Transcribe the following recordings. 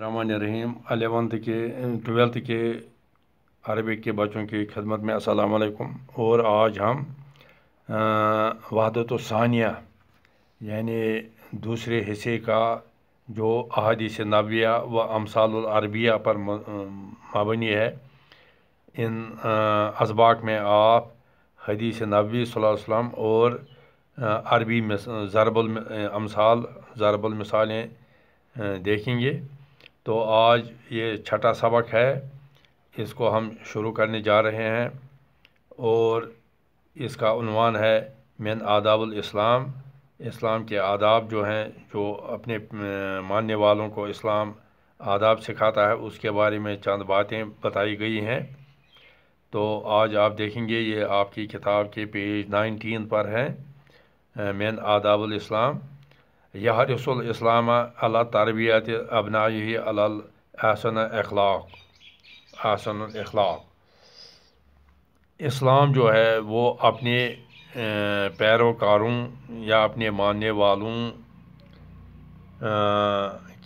रमान रहीम अलेवंथ के ट्वेल्थ के अरबिक के बच्चों की खदमत में असलकुम और आज हम वहादत सानिया यानी दूसरे हिस्से का जो अहादीस नबिया व अमसालरबिया पर मबनी है इन इसबाक में आप हदीस नबी सल्लम और अरबी में ज़रबल अमसाल ज़रबल मिसालें देखेंगे तो आज ये छठा सबक है इसको हम शुरू करने जा रहे हैं और इसका उनवान है मेन आदाबल इस्लाम इस्लाम के आदाब जो हैं जो अपने मानने वालों को इस्लाम आदाब सिखाता है उसके बारे में चंद बातें बताई गई हैं तो आज आप देखेंगे ये आपकी किताब के पेज नाइनटीन पर हैं मेन आदाबल इस्लाम यह इस्लाम अला तरबियत अबनाई अल आसन अखलाक आसन अखलाक इस्लाम जो है वो अपने पैरोकारों या अपने मानने वालों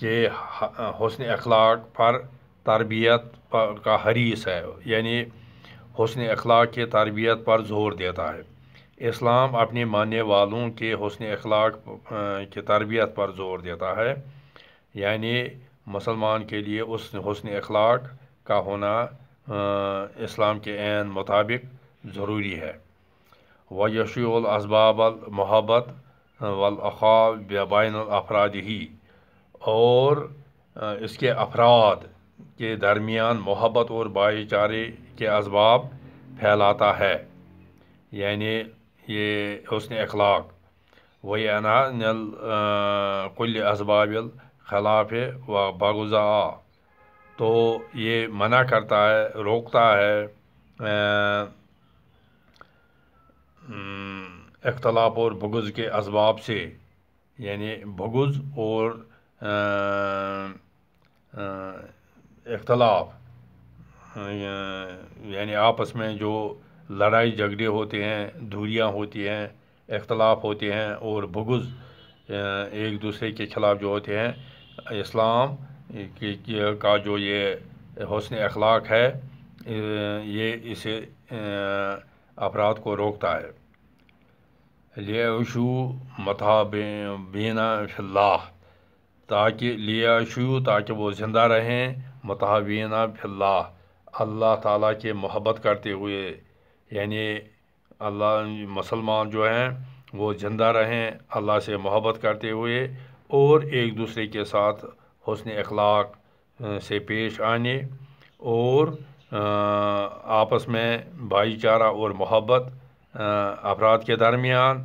के हसन अखलाक पर तरबियत का हरीस है यानी हसन अखलाक के तरबियत पर जोर देता है इस्लाम अपने मानने वालों के हसन अखलाक की तरबियत पर जोर देता है यानी मुसलमान के लिए उस हसन अखलाक का होना इस्लाम के एन मुताबिक ज़रूरी है व यशूलसबाब मोहब्बत वलखा बेबाइन अफराद ही और इसके अफराद के दरमियान मोहब्बत और भाईचारे के इसबाब फैलाता है यानी ये हसन अखलाक वही अना नल कुल असबाबिल खिलाफ व बागुज़ा तो ये मना करता है रोकता है इख्तलाफ और बगुज़ के इसबाब से यानी बगुज़ और इख्तलाफ यानी आपस में जो लड़ाई झगड़े होते हैं दूरियां होती हैं इख्तलाफ होते हैं और बगज़ एक दूसरे के खिलाफ जो होते हैं इस्लाम का जो ये हसन अखलाक है ये इसे अफराद को रोकता है लियाशु मताबीना फिल्ला ताकि लियाशु ताकि वो ज़िंदा रहें मतहबीना फिल्ला अल्लाह ताला के मोहब्बत करते हुए यानी अल्लाह मुसलमान जो हैं वो ज़िंदा रहें अल्लाह से मोहब्बत करते हुए और एक दूसरे के साथ हसन अखलाक से पेश आने और आपस में भाईचारा और मोहब्बत अफराद के दरमियान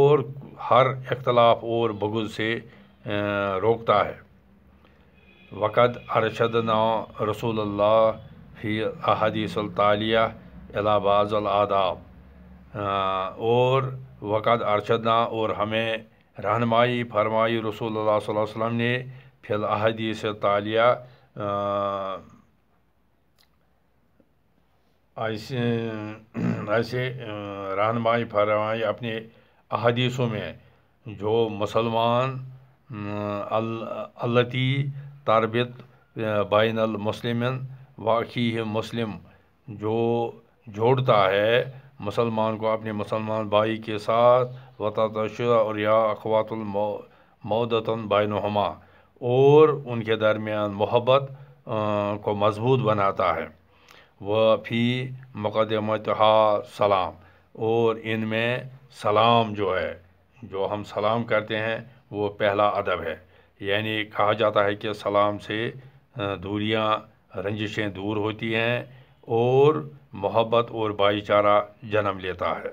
और हर इख्तलाफ और बगुल से रोकता है वक़द अरशद ना रसूल फ़ी अहदीसलिया आदाब और वक़द अरशदना और हमें रहनमाई फरमाई रसूल वसम ने से तालिया ऐसे ऐसे रहनमाई फरमाई अपने अहदीसों में जो मुसलमान अलती तरबत बैन मुस्लिम वाक़ी मुस्लिम जो जोड़ता है मुसलमान को अपने मुसलमान भाई के साथ वतशुदा और या अखवातमदतन बानुमा और उनके दरमियान मोहब्बत को मजबूत बनाता है वह फी मकदमतहा सलाम और इनमें सलाम जो है जो हम सलाम करते हैं वो पहला अदब है यानी कहा जाता है कि सलाम से दूरियां रंजिशें दूर होती हैं और मोहब्बत और भाईचारा जन्म लेता है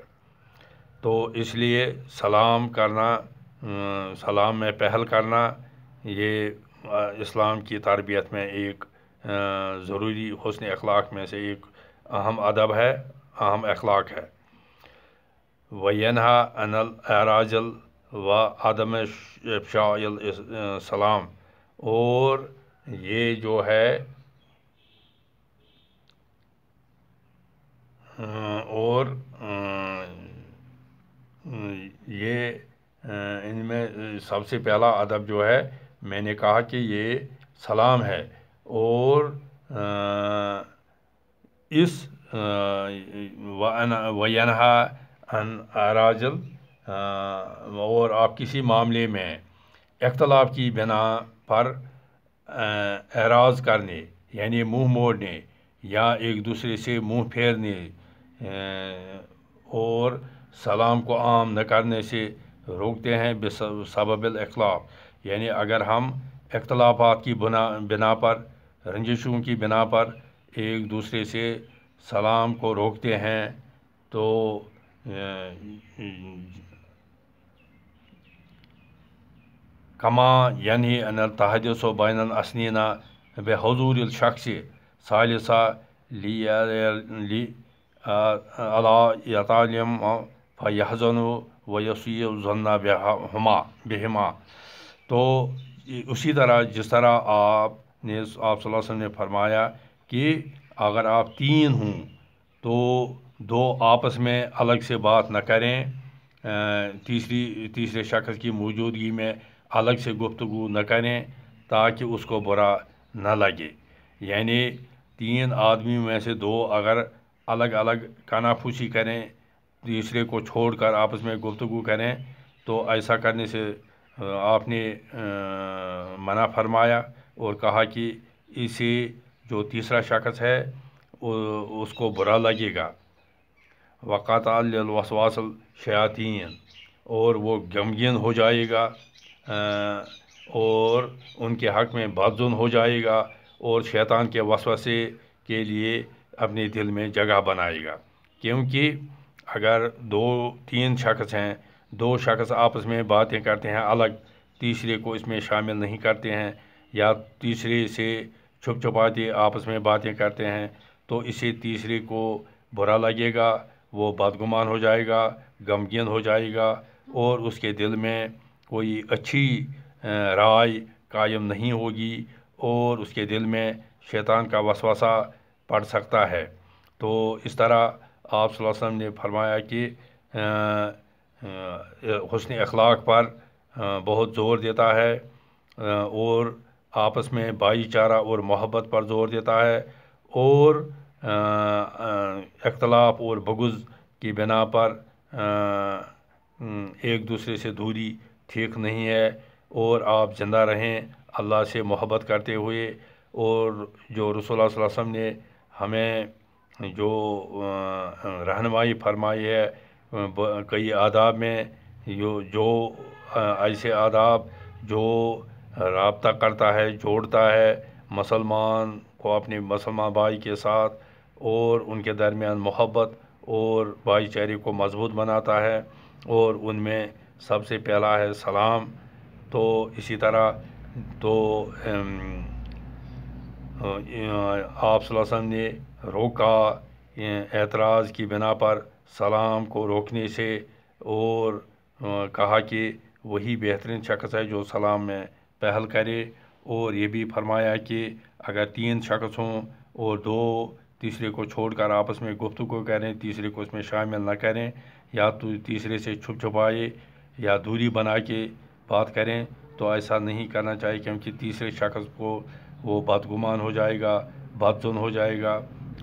तो इसलिए सलाम करना अं, सलाम में पहल करना ये इस्लाम की तरबियत में एक ज़रूरी हसन अखलाक में से एक अहम अदब है अहम अखलाक है वनहा अनल अराजल व आदम सलाम और ये जो है और ये इनमें सबसे पहला अदब जो है मैंने कहा कि ये सलाम है और इस वनहा अन अराजल और आप किसी मामले में अख्तलाफ की बिना पर एराज करने यानी मुंह मोड़ने या एक दूसरे से मुंह फेरने और सलाम को आम न करने से रोकते हैं बेसबब अखलाफ यानी अगर हम अख्तलाफात की बिना बिना पर रंजिशों की बिना पर एक दूसरे से सलाम को रोकते हैं तो कमा यानी अन तहदस बैन असनीना बेहजूर शख्स सालसा लिया अलाम यतान्यम फ़यहजन वसी जन्ना हमा बेहमा तो उसी तरह जिस तरह आप ने आप वसल्लम ने फरमाया कि अगर आप तीन हों तो दो आपस में अलग से बात न करें तीसरी तीसरे शख्स की मौजूदगी में अलग से गुफ्तु न करें ताकि उसको बुरा न लगे यानी तीन आदमी में से दो अगर अलग अलग कानाफूसी करें दूसरे को छोड़कर आपस में गुफ्तु करें तो ऐसा करने से आपने मना फरमाया और कहा कि इसे जो तीसरा शख्स है उसको बुरा लगेगा वक़ातलवसवासल शयातीन और वो गमगीन हो जाएगा और उनके हक़ में बाजुन हो जाएगा और शैतान के वसवसे के लिए अपने दिल में जगह बनाएगा क्योंकि अगर दो तीन शख्स हैं दो शख्स आपस में बातें करते हैं अलग तीसरे को इसमें शामिल नहीं करते हैं या तीसरे से छुप छुपाते आपस में बातें करते हैं तो इसे तीसरे को बुरा लगेगा वो बदगुमान हो जाएगा गमगीन हो जाएगा और उसके दिल में कोई अच्छी राय कायम नहीं होगी और उसके दिल में शैतान का वसवासा पढ़ सकता है तो इस तरह आप वसम ने फरमाया कि हसन अखलाक पर बहुत ज़ोर देता है और आपस में भाईचारा और मोहब्बत पर ज़ोर देता है और अख्तलाफ और बगुज़ की बिना पर एक दूसरे से दूरी ठीक नहीं है और आप ज़िंदा रहें अल्लाह से मोहब्बत करते हुए और जो रसोल्ला वसम ने हमें जो रहनमाई फरमाई है कई आदाब में जो जो ऐसे आदाब जो रबता करता है जोड़ता है मुसलमान को अपने मुसलमान भाई के साथ और उनके दरमियान मोहब्बत और भाईचारे को मजबूत बनाता है और उनमें सबसे पहला है सलाम तो इसी तरह तो आप ने रोका एतराज़ की बिना पर सलाम को रोकने से और कहा कि वही बेहतरीन शख्स है जो सलाम में पहल करे और ये भी फरमाया कि अगर तीन शख्स हों और दो तीसरे को छोड़कर आपस में गुफ्तु करें तीसरे को इसमें शामिल ना करें या तो तीसरे से छुप छुपाए या दूरी बना के बात करें तो ऐसा नहीं करना चाहिए क्योंकि तीसरे शख्स को वो बदगुमान हो जाएगा बदजुन हो जाएगा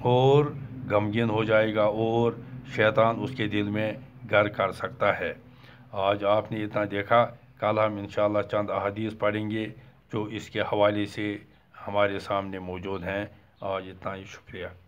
और गमगीन हो जाएगा और शैतान उसके दिल में घर कर सकता है आज आपने इतना देखा कल हम इन चंद अहदीस पढ़ेंगे जो इसके हवाले से हमारे सामने मौजूद हैं आज इतना ही शुक्रिया